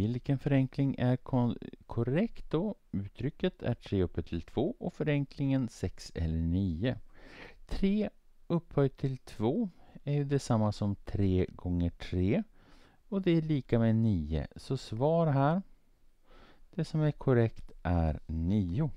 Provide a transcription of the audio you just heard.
Vilken förenkling är korrekt då? Uttrycket är 3 upphöjt till 2 och förenklingen 6 eller 9. 3 upphöjt till 2 är ju detsamma som 3 gånger 3 och det är lika med 9. Så svar här, det som är korrekt är 9.